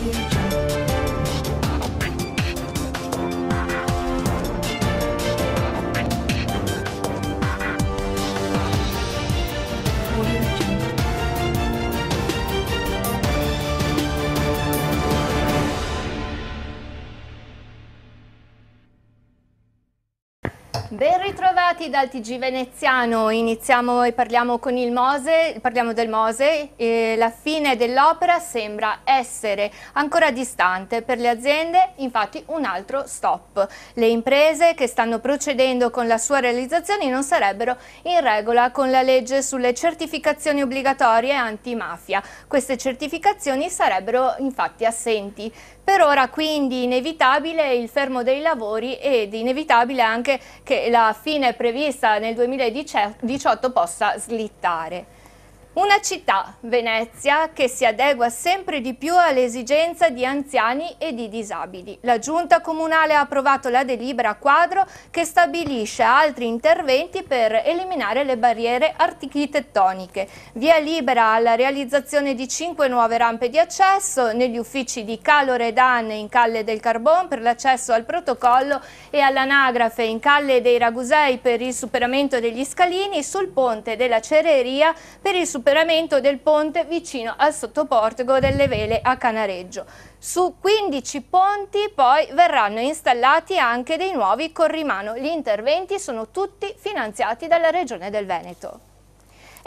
You. Ben ritrovati dal TG Veneziano, iniziamo e parliamo con il Mose, parliamo del Mose, eh, la fine dell'opera sembra essere ancora distante per le aziende, infatti un altro stop. Le imprese che stanno procedendo con la sua realizzazione non sarebbero in regola con la legge sulle certificazioni obbligatorie antimafia, queste certificazioni sarebbero infatti assenti. Per ora quindi inevitabile il fermo dei lavori ed inevitabile anche che la fine prevista nel 2018 possa slittare. Una città, Venezia, che si adegua sempre di più all'esigenza di anziani e di disabili. La Giunta Comunale ha approvato la delibera quadro che stabilisce altri interventi per eliminare le barriere architettoniche. Via libera alla realizzazione di cinque nuove rampe di accesso negli uffici di Calore Dan in Calle del Carbon per l'accesso al protocollo e all'anagrafe in Calle dei Ragusei per il superamento degli scalini sul ponte della Cereria per il superamento superamento del ponte vicino al sottoportico delle vele a Canareggio. Su 15 ponti poi verranno installati anche dei nuovi corrimano. Gli interventi sono tutti finanziati dalla Regione del Veneto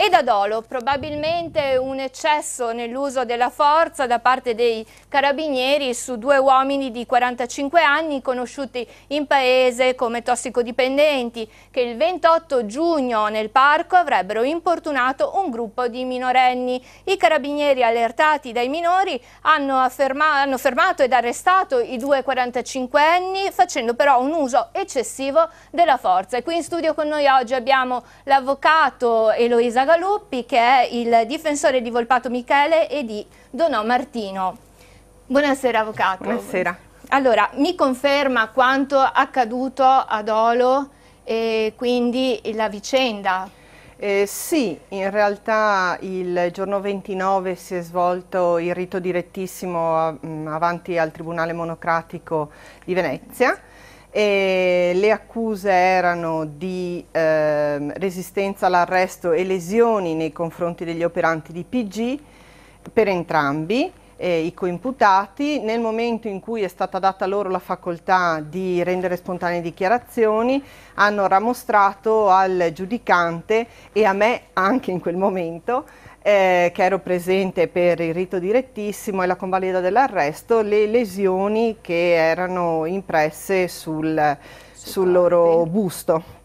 e da dolo, probabilmente un eccesso nell'uso della forza da parte dei carabinieri su due uomini di 45 anni conosciuti in paese come tossicodipendenti che il 28 giugno nel parco avrebbero importunato un gruppo di minorenni. I carabinieri allertati dai minori hanno, afferma, hanno fermato ed arrestato i due 45 anni facendo però un uso eccessivo della forza. E qui in studio con noi oggi abbiamo l'avvocato Eloisa Galuppi che è il difensore di Volpato Michele e di Donò Martino. Buonasera Avvocato. Buonasera. Allora, mi conferma quanto accaduto ad Olo e quindi la vicenda? Eh, sì, in realtà il giorno 29 si è svolto il rito direttissimo mm, avanti al Tribunale Monocratico di Venezia e le accuse erano di eh, resistenza all'arresto e lesioni nei confronti degli operanti di PG per entrambi eh, i coimputati. Nel momento in cui è stata data loro la facoltà di rendere spontanee dichiarazioni hanno ramostrato al giudicante e a me anche in quel momento eh, che ero presente per il rito direttissimo e la convalida dell'arresto, le lesioni che erano impresse sul, sul loro busto.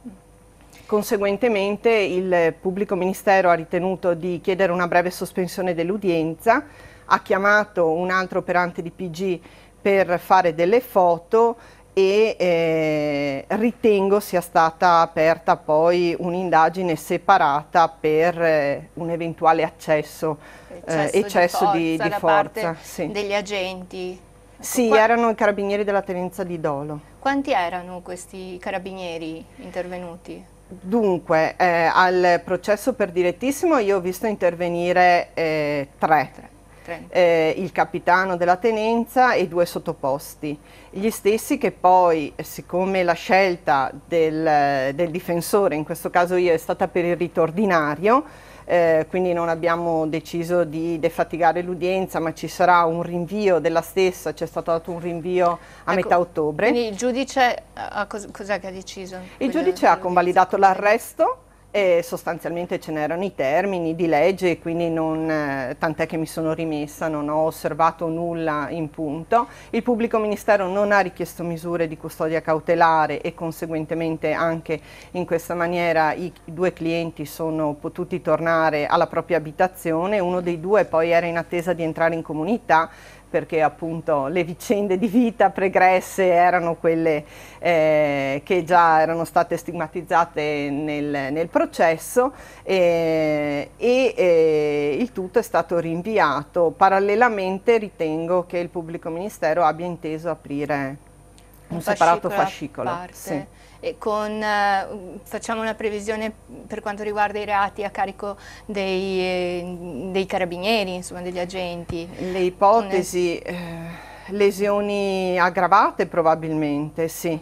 Conseguentemente il pubblico ministero ha ritenuto di chiedere una breve sospensione dell'udienza, ha chiamato un altro operante di PG per fare delle foto e eh, ritengo sia stata aperta poi un'indagine separata per eh, un eventuale accesso, eh, eccesso, eh, eccesso di forza, di, di forza sì. degli agenti. Sì, Qua erano i carabinieri della tenenza di Dolo. Quanti erano questi carabinieri intervenuti? Dunque, eh, al processo per direttissimo io ho visto intervenire eh, tre. tre eh, il capitano della tenenza e due sottoposti. Gli stessi che poi, siccome la scelta del, del difensore, in questo caso io, è stata per il rito ordinario, eh, quindi non abbiamo deciso di defatigare l'udienza, ma ci sarà un rinvio della stessa, c'è stato dato un rinvio a ecco, metà ottobre. Quindi il giudice eh, cos'è che ha deciso? Il giudice ha convalidato l'arresto e sostanzialmente ce n'erano i termini di legge, quindi non, eh, tant'è che mi sono rimessa, non ho osservato nulla in punto. Il pubblico ministero non ha richiesto misure di custodia cautelare e conseguentemente anche in questa maniera i due clienti sono potuti tornare alla propria abitazione, uno dei due poi era in attesa di entrare in comunità perché appunto le vicende di vita pregresse erano quelle eh, che già erano state stigmatizzate nel, nel processo eh, e eh, il tutto è stato rinviato. Parallelamente ritengo che il pubblico ministero abbia inteso aprire un, un separato fascicolo. Sì con, eh, facciamo una previsione per quanto riguarda i reati a carico dei, eh, dei carabinieri, insomma degli agenti. Le ipotesi, eh, lesioni aggravate probabilmente, sì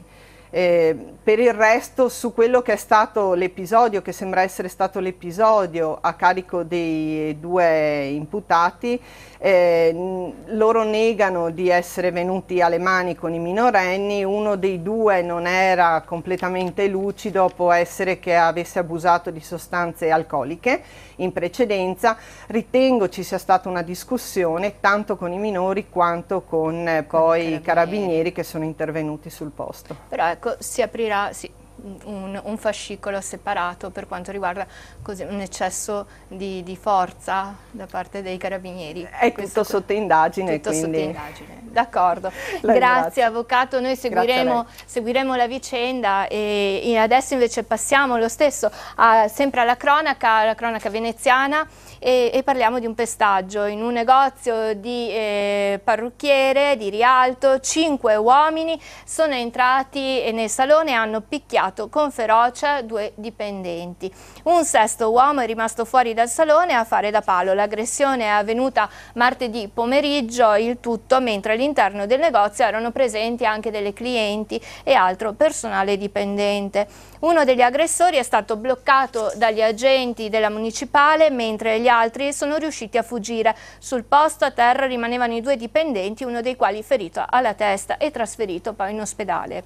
eh, per il resto su quello che è stato l'episodio, che sembra essere stato l'episodio a carico dei due imputati, eh, loro negano di essere venuti alle mani con i minorenni, uno dei due non era completamente lucido, può essere che avesse abusato di sostanze alcoliche in precedenza, ritengo ci sia stata una discussione tanto con i minori quanto con, eh, con poi i carabinieri. carabinieri che sono intervenuti sul posto. Però ecco, Ecco, si aprirà, sì un, un, fascicolo separato per quanto riguarda così, un eccesso di, di, forza da parte dei carabinieri. È Questo, tutto sotto indagine. Tutto quindi. sotto indagine, d'accordo. Grazie, Avvocato, noi seguiremo, seguiremo la vicenda e adesso invece passiamo lo stesso a, sempre alla cronaca, alla cronaca veneziana e, e, parliamo di un pestaggio in un negozio di eh, parrucchiere di Rialto, cinque uomini sono entrati nel salone e hanno picchiato accusato con ferocia due dipendenti. Un sesto uomo è rimasto fuori dal salone a fare da palo. L'aggressione è avvenuta martedì pomeriggio, il tutto mentre all'interno del negozio erano presenti anche delle clienti e altro personale dipendente. Uno degli aggressori è stato bloccato dagli agenti della municipale mentre gli altri sono riusciti a fuggire. Sul posto a terra rimanevano i due dipendenti, uno dei quali ferito alla testa e trasferito poi in ospedale.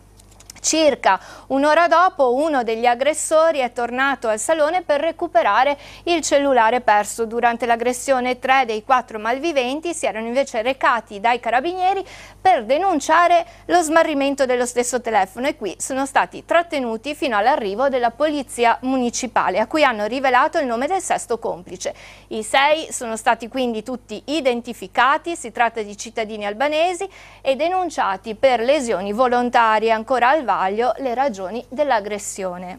Circa un'ora dopo uno degli aggressori è tornato al salone per recuperare il cellulare perso. Durante l'aggressione tre dei quattro malviventi si erano invece recati dai carabinieri per denunciare lo smarrimento dello stesso telefono e qui sono stati trattenuti fino all'arrivo della polizia municipale a cui hanno rivelato il nome del sesto complice. I sei sono stati quindi tutti identificati, si tratta di cittadini albanesi e denunciati per lesioni volontarie. Ancora al vaglio le ragioni dell'aggressione.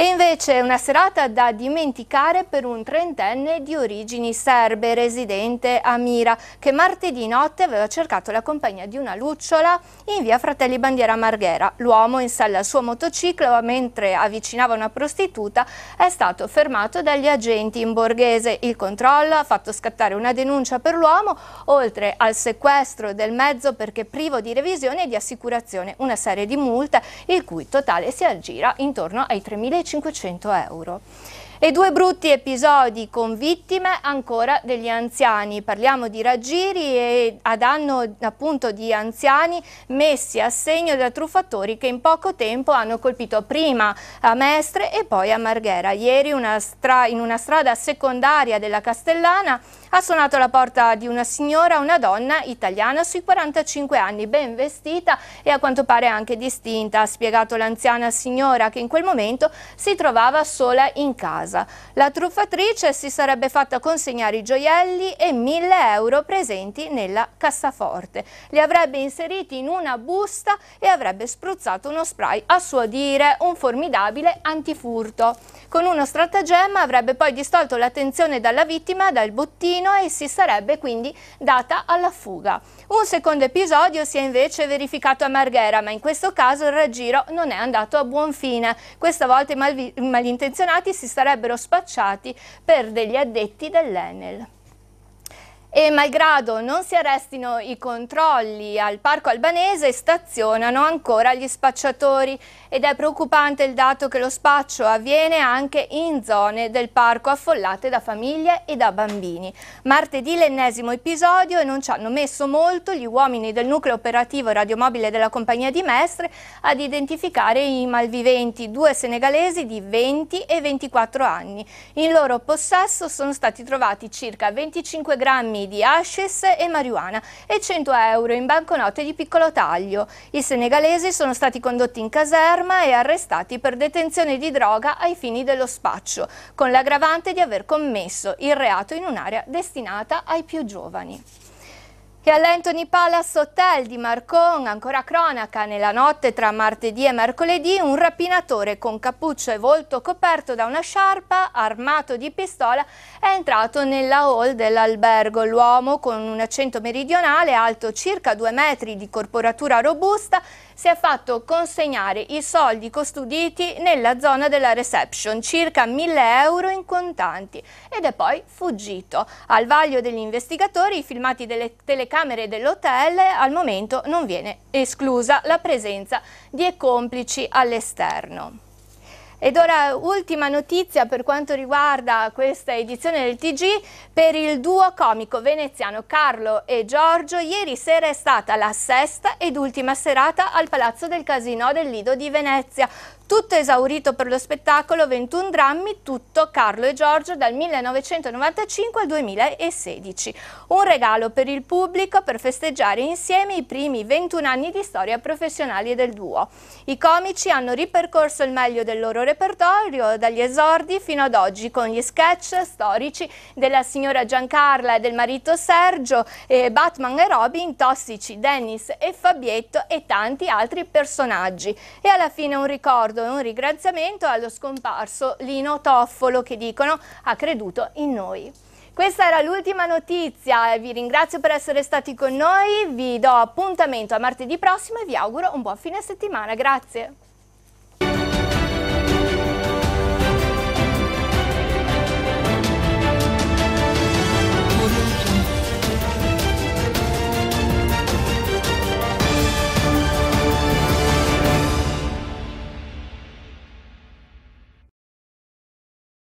E invece una serata da dimenticare per un trentenne di origini serbe residente a Mira che martedì notte aveva cercato la compagnia di una lucciola in via Fratelli Bandiera Marghera. L'uomo in sella al suo motociclo mentre avvicinava una prostituta è stato fermato dagli agenti in borghese. Il controllo ha fatto scattare una denuncia per l'uomo oltre al sequestro del mezzo perché privo di revisione e di assicurazione una serie di multe il cui totale si aggira intorno ai 3.500 500 euro. E due brutti episodi con vittime ancora degli anziani. Parliamo di raggiri a danno appunto di anziani messi a segno da truffatori che in poco tempo hanno colpito prima a Mestre e poi a Marghera. Ieri una in una strada secondaria della Castellana ha suonato la porta di una signora, una donna italiana sui 45 anni, ben vestita e a quanto pare anche distinta, ha spiegato l'anziana signora che in quel momento si trovava sola in casa casa. La truffatrice si sarebbe fatta consegnare i gioielli e 1000 euro presenti nella cassaforte. Li avrebbe inseriti in una busta e avrebbe spruzzato uno spray, a suo dire un formidabile antifurto. Con uno stratagemma avrebbe poi distolto l'attenzione dalla vittima, dal bottino e si sarebbe quindi data alla fuga. Un secondo episodio si è invece verificato a Marghera, ma in questo caso il raggiro non è andato a buon fine. Questa volta i malintenzionati si sarebbero sarebbero spacciati per degli addetti dell'Enel. E malgrado non si arrestino i controlli al parco albanese, stazionano ancora gli spacciatori ed è preoccupante il dato che lo spaccio avviene anche in zone del parco affollate da famiglie e da bambini. Martedì l'ennesimo episodio e non ci hanno messo molto gli uomini del nucleo operativo radiomobile della compagnia di Mestre ad identificare i malviventi, due senegalesi di 20 e 24 anni. In loro possesso sono stati trovati circa 25 grammi di hashish e marijuana e 100 euro in banconote di piccolo taglio. I senegalesi sono stati condotti in caserma Parma e arrestati per detenzione di droga ai fini dello spaccio, con l'aggravante di aver commesso il reato in un'area destinata ai più giovani. E all'Anthony Palace Hotel di Marcon, ancora cronaca, nella notte tra martedì e mercoledì, un rapinatore con cappuccio e volto coperto da una sciarpa, armato di pistola, è entrato nella hall dell'albergo. L'uomo, con un accento meridionale, alto circa due metri, di corporatura robusta, si è fatto consegnare i soldi custoditi nella zona della reception, circa 1000 euro in contanti, ed è poi fuggito. Al vaglio degli investigatori, i filmati delle telecamere dell'hotel al momento non viene esclusa la presenza di complici all'esterno. Ed ora ultima notizia per quanto riguarda questa edizione del TG per il duo comico veneziano Carlo e Giorgio. Ieri sera è stata la sesta ed ultima serata al Palazzo del Casino del Lido di Venezia. Tutto esaurito per lo spettacolo 21 drammi, tutto Carlo e Giorgio dal 1995 al 2016. Un regalo per il pubblico per festeggiare insieme i primi 21 anni di storia professionale del duo. I comici hanno ripercorso il meglio del loro repertorio dagli esordi fino ad oggi con gli sketch storici della signora Giancarla e del marito Sergio, eh, Batman e Robin, Tossici, Dennis e Fabietto e tanti altri personaggi. E alla fine un ricordo e un ringraziamento allo scomparso Lino Toffolo che dicono ha creduto in noi. Questa era l'ultima notizia, vi ringrazio per essere stati con noi, vi do appuntamento a martedì prossimo e vi auguro un buon fine settimana, grazie.